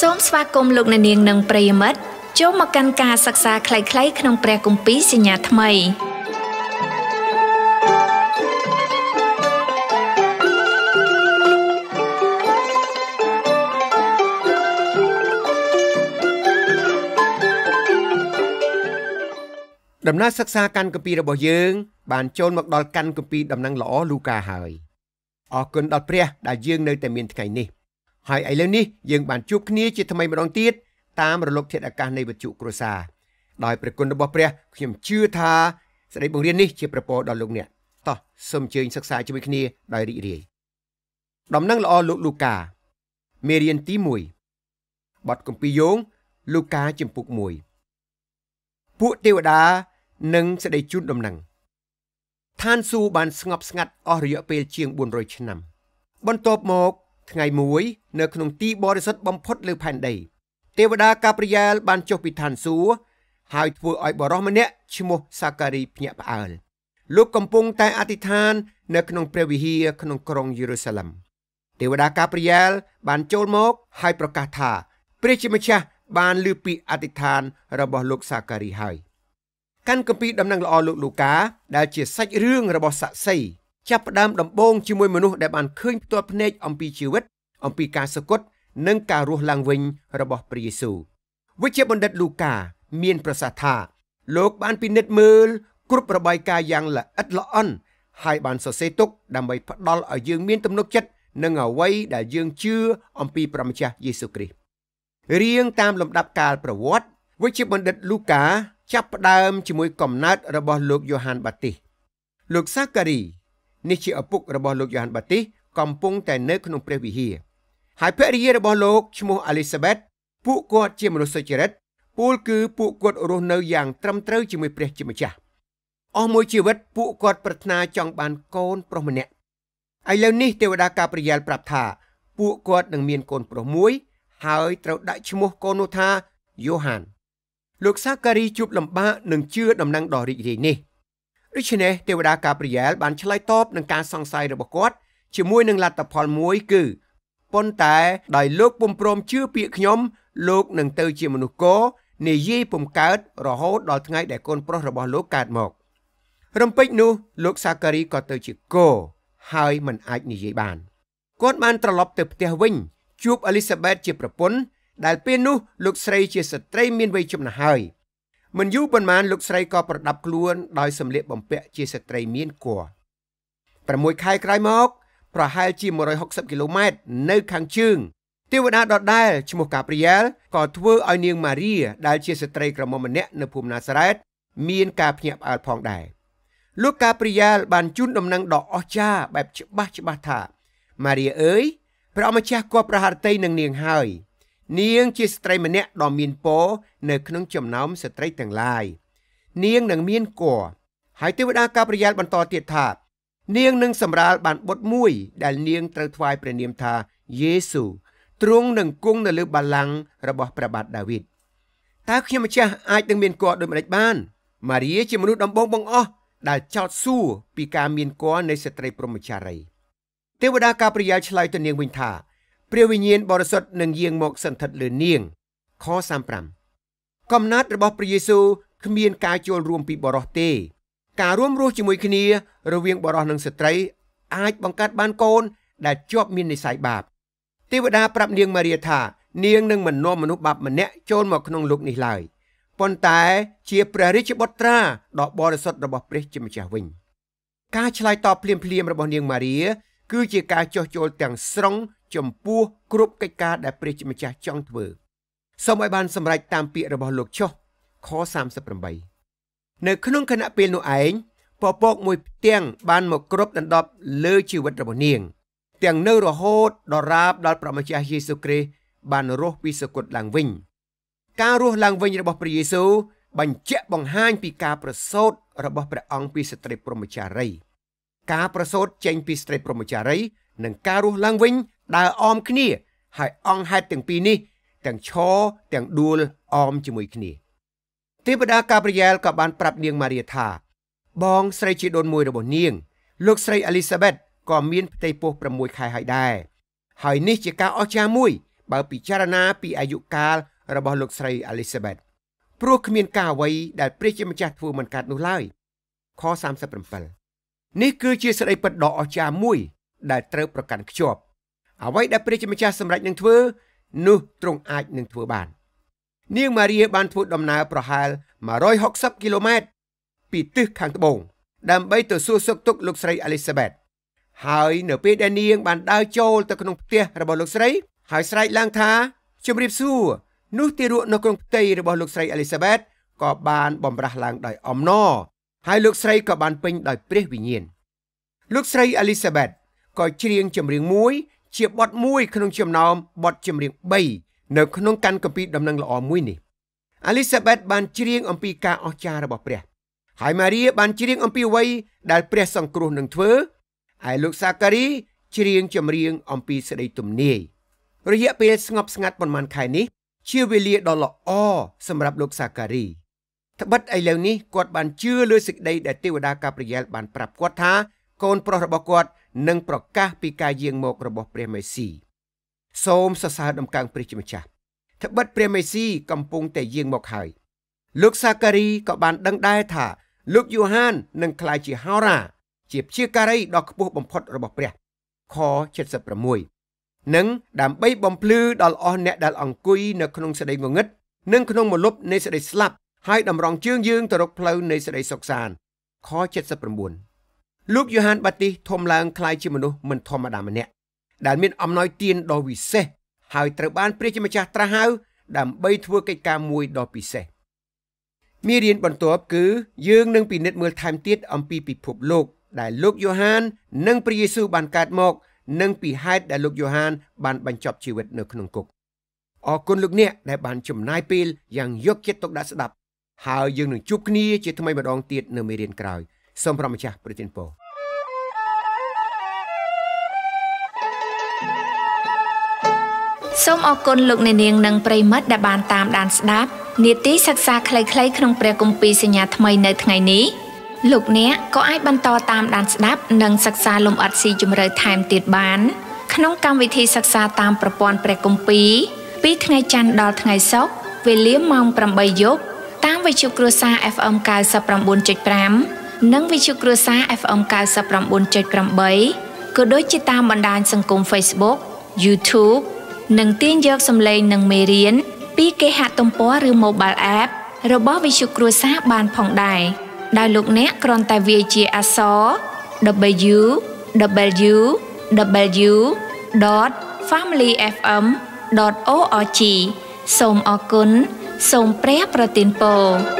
សូមស្វាគមន៍លោកអ្នកនាងនិងប្រិយមិត្តចូលមកកាន់ការសិក្សាខ្លីៗក្នុងព្រះគម្ពីរសញ្ញាថ្មីដំណើរសិក្សាកាន់គម្ពីររបស់យើងបានចូលមកដល់កាន់គម្ពីរដំណឹងល្អលូកាហើយអរគុណដល់ព្រះដែលយើងនៅតែមានថ្ងៃនេះ។ហើយឥឡូវនេះយើងបានជួបគ្នាជាថ្មីម្ដងទៀតតាមរលក ធាតុអាកាសនៃវិទ្យុគ្រួសារដោយព្រះគុណរបស់ព្រះ ខ្ញុំជឿថាសេចក្តីបង្រៀននេះ ជាប្រពោដល់លោកអ្នកតោះសូមអញ្ជើញសិក្សាជាមួយគ្នាដោយរីករាយដំណឹងល្អលោកលូកាមេរៀនទី1បទកម្ពីយោងលូកាជំពូក1ពួកទេវតានិងសេចក្តីជូនដំណឹងឋានសួគ៌បាន ស្ងប់ស្ងាត់អស់រយៈពេល ជាង400ឆ្នាំ បន្ទាប់មកថ្ងៃមួយនៅក្នុងទីបរិសុទ្ធបំផុតលើផែនដីទេវតាកាព្រីយ៉ែលបានចុះពីឋានសួគ៌ហើយធ្វើឲ្យបរិសុទ្ធម្នាក់ឈ្មោះសាការីភ្ញាក់ផ្អើលលោកកំពុងតែអធិដ្ឋាននៅក្នុងព្រះវិហារក្នុងក្រុងយេរូសាឡិមទេវតាកាព្រីយ៉ែលបានចូលមកហើយប្រកាសថា ព្រះជាម្ចាស់បានលើពីអធិដ្ឋានរបស់លោកសាការីហើយ កាន់គម្ពីរដំណឹងល្អលោកលូកាដែលជាសាច់រឿងរបស់សាក់សីចាប់ផ្ដើមដំបូងជាមួយមនុស្សដែលបានឃើញផ្ទាល់ភ្នែកអំពីជីវិត អំពីការសគត់និងការរស់ឡើងវិញ របស់ ព្រះយេស៊ូវវិជ្ជបណ្ឌិតលូកាមាន ប្រសាសន៍ថា លោកបានពិនិត្យមើលគ្រប់របាយការណ៍យ៉ាងល្អិតល្អន់ហើយបានសរសេរទុកដើម្បីផ្ដល់ឲ្យយើងមានទំនុកចិត្តនឹងអ្វីដែលយើងជឿអំពីព្រះម្ចាស់យេស៊ូវគ្រីស្ទរៀងតាមលំដាប់កាលប្រវត្តិវិជ្ជបណ្ឌិតលូកាចាប់ផ្ដើមជាមួយកំណើតរបស់ លោកយ៉ូហានបាទីសលោកសាការីនេះជាឪពុករបស់លោកយ៉ូហានបាទីសកំពុងតែនៅ ក្នុងព្រះវិហារហើយភរិយារបស់លោកឈ្មោះអាលីសាបេតពួកគាត់ជាមនុស្សសុចរិត ពលគឺពួកគាត់រស់នៅយ៉ាង ត្រឹមត្រូវជាមួយព្រះជាម្ចាស់អស់មួយជីវិត ពួកគាត់ប្រាថ្នាចង់បាន កូនប្រុសម្នាក់ឥឡូវនេះទេវតាកាប្រយាលប្រាប់ថា ពួកគាត់នឹងមានកូនប្រុសមួយ ហើយត្រូវដាក់ឈ្មោះកូននោះថាយ៉ូហានលោកសាការីជួបលំបាកនឹងជឿដំណឹងដ៏រីករាយនេះ។ដូច្នេះទេវតាកាព្រីយ៉ែលបានឆ្លើយតបនឹងការសង្ស័យរបស់គាត់ជាមួយនឹងលទ្ធផលមួយគឺប៉ុន្តែដោយលោកពុំព្រមជឿពាក្យខ្ញុំ លោក នឹងទៅជាមនុស្សកនិយាយពុំកើតរហូតដល់ថ្ងៃដែលកូនប្រុសរបស់លោកកើតមក រំពេចនោះលោកសាការីក៏ទៅជាគោហើយមិនអាចនិយាយបានគាត់បានត្រឡប់ទៅផ្ទះវិញជួបអេលីសាបេតជាប្រពន្ធដែលពេលនោះលោកស្រីជាស្ត្រីមានវ័យចំណាស់ហើយមិនយូរប៉ុន្មានលោកស្រីក៏ប្រដាប់ខ្លួនដោយសម្លៀកបំពាក់ជាស្ត្រីមានគភ៌6ខែក្រោយមក ប្រហែលជា160គីឡូម៉ែត្រនៅ ខាងជើងទេវតាដដែលឈ្មោះកាព្រីយ៉ែលក៏ធ្វើឲ្យនាងម៉ារីដែលជាស្ត្រីក្រមុំម្នាក់នៅភូមិណាសារ៉េតមានការភ្ញាក់ផ្អើលផងដែរលោកកាព្រីយ៉ែលបានជូនដំណឹងដ៏អស្ចារ្យបែបច្បាស់ច្បាស់ថាម៉ារីអើយព្រះអម្ចាស់គប់ប្រហារតីនឹងនាងហើយនាងជាស្ត្រីម្នាក់ដ៏មានពរនៅក្នុងចំណោមស្ត្រីទាំងឡាយ នាងនឹងមានគរហើយទេវតាកាប្រយាលបន្តទៀតថានាងនឹងសម្រាលបានបុត្រមួយដែលនាងត្រូវថ្វាយព្រះនាមថាយេស៊ូទ្រង់នឹងគង់នៅលើបល្ល័ង្ករបស់ព្រះបាទដាវីតតើខ្ញុំម្ចាស់អាចនឹងមានគរដូចម្តេចបានម៉ារីជាមនុស្សដំបងបងអស់ដែលចោតសួរពីការមានគរនៃស្ត្រីព្រហ្មចារីទេវតាកាប្រយាលឆ្លើយទៅនាងវិញថាព្រះវិញ្ញាណបរិសុទ្ធនឹងយាងមកសន្ធិដ្ឋលើនាងខ35កំណត់របស់ព្រះយេស៊ូវគ្មានការចូលរួមពីបរិសុទ្ធទេការរួមរស់ជាមួយគ្នា រវាងបរិសុទ្ធនិងស្ត្រីអាចបង្កើតបានកូនដែលជាប់មាននិស្ស័យបាបទេវតាប្រាប់នាងម៉ារីថានាងនឹងមិននាំមនុស្សបាបម្នាក់ចូលមកក្នុងលោកនេះឡើយប៉ុន្តែជាព្រះរាជបុត្រាដ៏បរិសុទ្ធរបស់ព្រះជាម្ចាស់វិញការឆ្លើយតបភ្លាមៗរបស់នាងម៉ារីគឺជាការចោះចូលទាំងស្រុងចំពោះគ្រប់កិច្ចការដែលព្រះជាម្ចាស់ចង់ធ្វើសូមឲ្យបានសម្រេចតាមពាក្យរបស់លោកចុះខ38នៅក្នុងគណៈពេលនោះឯងពពកមួយផ្ទាំងបានមកគ្របដណ្ដប់លើជីវិតរបស់នាងទាំងនៅរហូតដល់រាបដល់ព្រះម្ចាស់យេស៊ូវគ្រីស្ទបានរស់ពីសគត់ឡើងវិញការរស់ឡើងវិញរបស់ព្រះយេស៊ូវបញ្ជាក់បង្ហាញពីការប្រសូតរបស់ព្រះអង្គពីស្ត្រីព្រហ្មចារីយ៍ការប្រសូតចេញ ពីស្ត្រីព្រហ្មចារីនិងការរស់ឡើងវិញ ដើរអមគ្នា ហើយអង្គហេតុទាំងពីរនេះទាំងឈរទាំងដួលអមជាមួយគ្នាទេវតាកាប្រីយ៉ែលក៏បានប្រាប់នាងម៉ារីថា បងស្រីជាដូនមួយរបស់នាង លោកស្រីអេលីសាបេតក៏មានផ្ទៃពោះ6ខែហើយដែរហើយនេះជាការអស្ចារ្យមួយបើពិចារណា ពីអាយុកាលរបស់លោកស្រីអេលីសាបេតព្រោះគ្មានការអ្វីដែលព្រះជាម្ចាស់ធ្វើមិនកើតនោះឡើយខ37នេះគឺជាសេចក្តីពិតដ៏អស្ចារ្យមួយ ដែលត្រូវប្រកាន់ខ្ជាប់អ្វីដែលព្រះជាម្ចាស់សម្រេចនឹងធ្វើនោះទ្រង់អាចនឹងធ្វើបាននាងម៉ារីបានធ្វើដំណើរប្រហែល160គីឡូម៉ែត្រពីទិសខាងត្បូងដើម្បីទៅសួរសុខទុក្ខលោកស្រីអេលីសាបេតហើយនៅពេលដែលនាងបានដើរចូលទៅក្នុងផ្ទះរបស់លោកស្រីហើយស្រែកឡើងថាជំរាបសួរនោះទារកនៅក្នុងផ្ទៃរបស់លោកស្រីអេលីសាបេត ក៏ បានបំរះឡើងដោយអំណរហើយលោកស្រីក៏បានពេញដោយព្រះវិញ្ញាណលោកស្រី Elizabeth ក៏ច្រៀងចម្រៀងមួយ ជាបទមួយក្នុងចំណោមបទចម្រៀង3នៅក្នុងកាន់កាពីដំណឹងល្អមួយនេះ Elizabeth បានច្រៀងអំពីការអស្ចារ្យរបស់ព្រះហើយ Maria បានច្រៀងអំពីអ្វីដែលព្រះ សង្គ្រោះនឹងធ្វើហើយលោកសាការីច្រៀងចម្រៀង អំពីសេចក្តីទំនាយរយៈពេលស្ងប់ស្ងាត់ប៉ុន្មានខែនេះ ជាវេលាដ៏ល្អសម្រាប់លោកសាការីត្បិតឥឡូវនេះគាត់បានជឿលើសេចក្តីដែលទេវតាកាព្រីយ៉ែលបាន ប្រាប់គាត់ថា កូនប្រុសរបស់គាត់នឹងប្រកាសពីការយាងមករបស់ព្រះមេស៊ីសូមសរសើរដំកើងព្រះជាម្ចាស់ត្បិតព្រះមេស៊ីកំពុងតែយាងមកហើយលោកសាការីក៏បានដឹងដែរថា លោកយូហាននឹងក្លាយជាហោរា ជាព្យាការីដ៏ខ្ពស់បំផុតរបស់ព្រះខ76និងដើម្បីបំភ្លឺដល់អស់អ្នកដែលអង្គុយនៅក្នុងសេចក្តីងងឹតនិងក្នុងមលប់នៃសេចក្តីស្លាប់ហើយតម្រង់ជើងយើងទៅរកផ្លូវនៃសេចក្តីសុខសាន្តខ79លោកយូហានបាទីសធំឡើងคล้ายជាមនុស្សមិនធម្មតាម្នាក់ដែលមាន អំណោយទានដ៏វិសេសហើយត្រូវបាន ព្រះជាម្ចាស់ត្រាស់ហៅដើម្បីធ្វើកិច្ចការមួយដ៏ពិសេសមេរៀនបន្ទាប់គឺយើងនឹងពិនិត្យមើលថែមទៀតអំពីពិភពលោក ដែលលោកយូហាននិងព្រះយេស៊ូវបានកើតមក និងពីហេតុដែលលោកយូហាន បានបញ្ចប់ជីវិតនៅក្នុងគុកអរគុណលោកអ្នកដែលបានចំណាយពេលយ៉ាងយកចិត្តទុកដាក់ស្ដាប់ហើយយើងនឹងជួបគ្នាជាថ្មីម្ដងទៀតនៅមេរៀនក្រោយសូមប្រមម្ចាស់ប្រទានពរសូមអរគុណលោកអ្នកនាងនិងប្រិមិត្តដែលបាន តាមដានស្ដាប់នាទីសិក្សាខ្លីៗក្នុងព្រះគម្ពីរសញ្ញាថ្មីនៅថ្ងៃនេះលោកអ្នកក៏អាចបន្តតាមដានស្ដាប់ និងសិក្សាលំអិតស៊ីជម្រៅថែមទៀតបាន ក្នុងកម្មវិធីសិក្សាតាមប្រព័ន្ធព្រះគម្ពីរពីថ្ងៃច័ន្ទដល់ថ្ងៃសុក្រវេលាម៉ោង8យប់វិទ្យុគ្រួសារ FM 99.5និងវិទ្យុគ្រួសារ FM 99.8ក៏ដូចជាតាមបណ្ដាញសង្គម Facebook YouTube និងទាញយកសំឡេងនិងមេរៀនពីគេហទំព័រឬ Mobile App របស់វិទ្យុគ្រួសារបានផងដែរដោយលោកអ្នកគ្រាន់តែវាយជាអក្សរ www.familyfm.org សូមអរគុណសូមព្រះប្រទានពរ